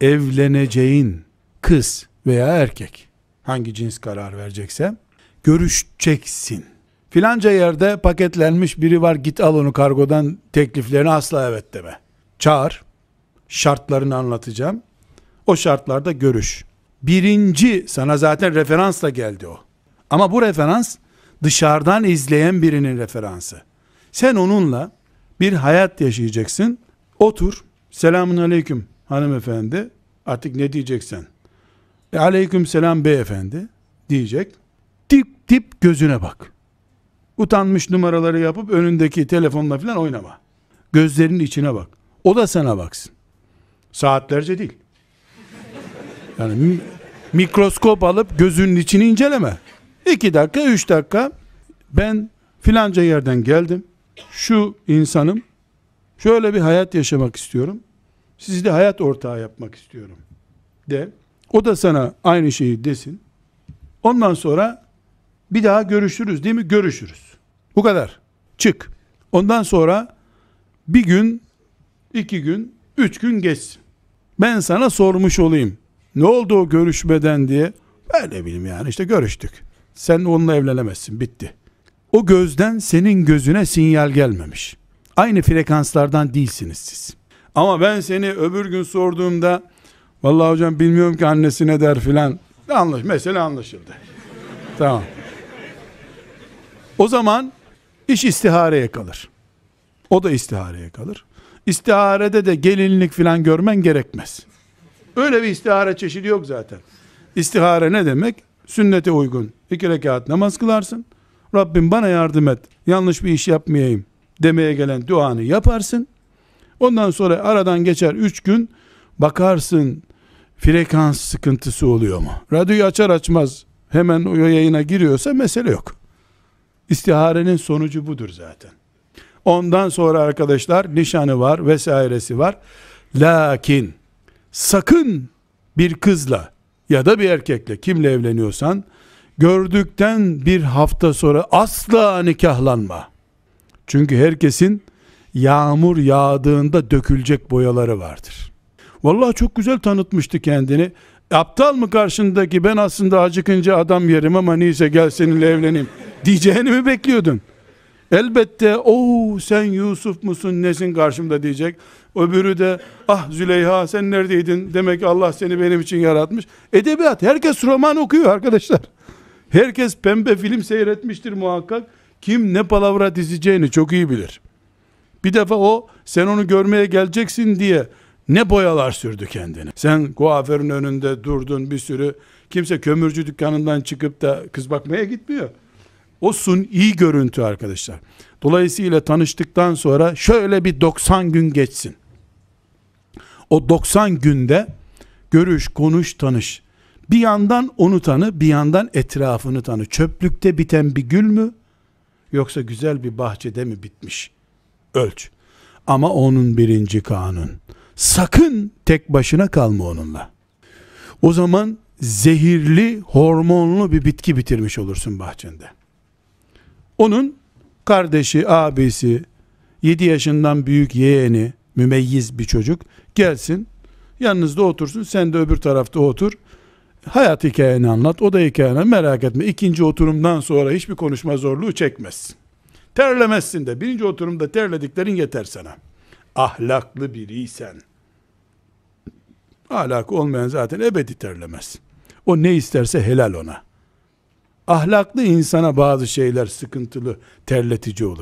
evleneceğin kız veya erkek hangi cins karar verecekse görüşeceksin. Filanca yerde paketlenmiş biri var git al onu kargodan tekliflerini asla evet deme. Çağır. Şartlarını anlatacağım. O şartlarda görüş. Birinci sana zaten referansla geldi o. Ama bu referans dışarıdan izleyen birinin referansı. Sen onunla bir hayat yaşayacaksın. Otur. Selamun aleyküm hanımefendi artık ne diyeceksen e, aleyküm selam beyefendi diyecek tip tip gözüne bak utanmış numaraları yapıp önündeki telefonla filan oynama gözlerinin içine bak o da sana baksın saatlerce değil yani mikroskop alıp gözünün içini inceleme 2 dakika üç dakika ben filanca yerden geldim şu insanım şöyle bir hayat yaşamak istiyorum sizi de hayat ortağı yapmak istiyorum de. O da sana aynı şeyi desin. Ondan sonra bir daha görüşürüz değil mi? Görüşürüz. Bu kadar. Çık. Ondan sonra bir gün, iki gün, üç gün geçsin. Ben sana sormuş olayım. Ne oldu o görüşmeden diye. Ben ne bileyim yani işte görüştük. Sen onunla evlenemezsin bitti. O gözden senin gözüne sinyal gelmemiş. Aynı frekanslardan değilsiniz siz. Ama ben seni öbür gün sorduğumda vallahi hocam bilmiyorum ki annesi ne der filan. Anlaş, mesele anlaşıldı. tamam. O zaman iş istihareye kalır. O da istihareye kalır. İstiharede de gelinlik filan görmen gerekmez. Öyle bir istihare çeşidi yok zaten. İstihare ne demek? Sünnete uygun. İki rekat namaz kılarsın. Rabbim bana yardım et. Yanlış bir iş yapmayayım demeye gelen duanı yaparsın. Ondan sonra aradan geçer 3 gün bakarsın frekans sıkıntısı oluyor mu? Radyoyu açar açmaz hemen o yayına giriyorsa mesele yok. İstiharenin sonucu budur zaten. Ondan sonra arkadaşlar nişanı var vesairesi var. Lakin sakın bir kızla ya da bir erkekle kimle evleniyorsan gördükten bir hafta sonra asla nikahlanma. Çünkü herkesin yağmur yağdığında dökülecek boyaları vardır. Vallahi çok güzel tanıtmıştı kendini. Aptal mı karşındaki ben aslında acıkınca adam yerim ama neyse gel seninle evleneyim diyeceğini mi bekliyordun? Elbette o oh, sen Yusuf musun nesin karşımda diyecek. Öbürü de ah Züleyha sen neredeydin demek Allah seni benim için yaratmış. Edebiyat herkes roman okuyor arkadaşlar. Herkes pembe film seyretmiştir muhakkak. Kim ne palavra dizeceğini çok iyi bilir. Bir defa o sen onu görmeye geleceksin diye ne boyalar sürdü kendini. Sen kuaförün önünde durdun bir sürü. Kimse kömürcü dükkanından çıkıp da kız bakmaya gitmiyor. O iyi görüntü arkadaşlar. Dolayısıyla tanıştıktan sonra şöyle bir 90 gün geçsin. O 90 günde görüş, konuş, tanış. Bir yandan onu tanı, bir yandan etrafını tanı. Çöplükte biten bir gül mü? Yoksa güzel bir bahçede mi bitmiş?'' ölç. Ama onun birinci kanun. Sakın tek başına kalma onunla. O zaman zehirli, hormonlu bir bitki bitirmiş olursun bahçende. Onun kardeşi, abisi, 7 yaşından büyük yeğeni, mümeyyiz bir çocuk gelsin, yanınızda otursun, sen de öbür tarafta otur. Hayat hikayeni anlat, o da hikayeni merak etme. İkinci oturumdan sonra hiçbir konuşma zorluğu çekmezsin. Terlemezsin de. Birinci oturumda terlediklerin yeter sana. Ahlaklı biriysen. Ahlakı olmayan zaten ebedi terlemez. O ne isterse helal ona. Ahlaklı insana bazı şeyler sıkıntılı, terletici olur.